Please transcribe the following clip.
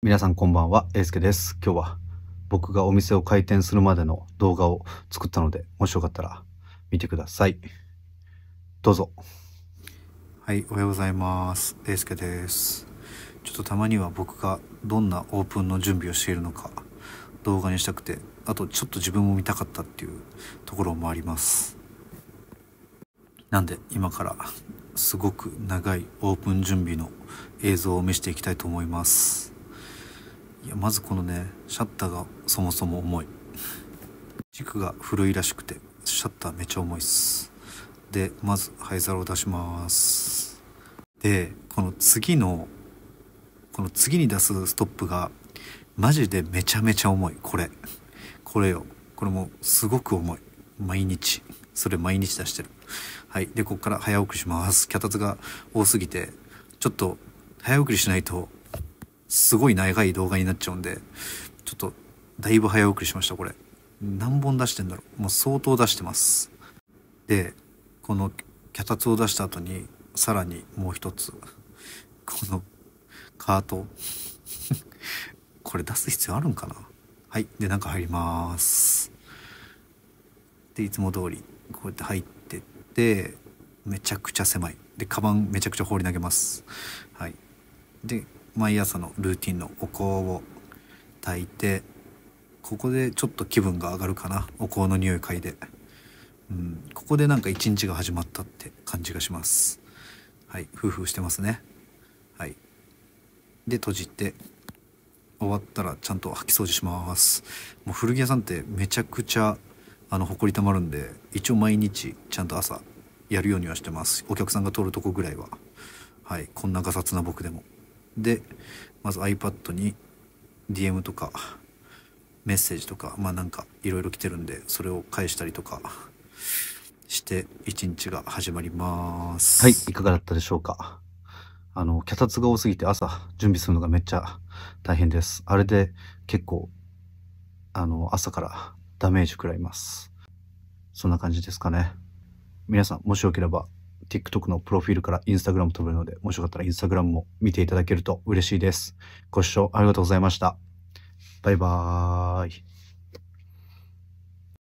皆さんこんばんは、えいすけです。今日は僕がお店を開店するまでの動画を作ったので、もしよかったら見てください。どうぞ。はい、おはようございます。えいすけです。ちょっとたまには僕がどんなオープンの準備をしているのか動画にしたくて、あとちょっと自分も見たかったっていうところもあります。なんで今からすごく長いオープン準備の映像を見せていきたいと思います。やまずこのねシャッターがそもそも重い軸が古いらしくてシャッターめっちゃ重いっすでまず灰皿を出しますでこの次のこの次に出すストップがマジでめちゃめちゃ重いこれこれよこれもすごく重い毎日それ毎日出してるはいでこっから早送りします脚立が多すぎてちょっと早送りしないとすごい長い動画になっちゃうんで、ちょっと、だいぶ早送りしました、これ。何本出してんだろう。もう相当出してます。で、この脚立を出した後に、さらにもう一つ、このカート。これ出す必要あるんかなはい。で、か入ります。で、いつも通り、こうやって入ってって、めちゃくちゃ狭い。で、カバンめちゃくちゃ放り投げます。はい。で、毎朝のルーティンのお香を炊いてここでちょっと気分が上がるかなお香の匂い嗅いで、うん、ここでなんか一日が始まったって感じがしますはい夫婦してますねはいで閉じて終わったらちゃんと掃き掃除しますもう古着屋さんってめちゃくちゃあの埃たまるんで一応毎日ちゃんと朝やるようにはしてますお客さんが通るとこぐらいははいこんながさつな僕でも。でまず iPad に DM とかメッセージとかまあなんかいろいろ来てるんでそれを返したりとかして一日が始まりますはいいかがだったでしょうかあの脚立が多すぎて朝準備するのがめっちゃ大変ですあれで結構あの朝からダメージ食らいますそんな感じですかね皆さんもしよければ TikTok のプロフィールから Instagram 飛べるので、もしよかったら Instagram も見ていただけると嬉しいです。ご視聴ありがとうございました。バイバーイ。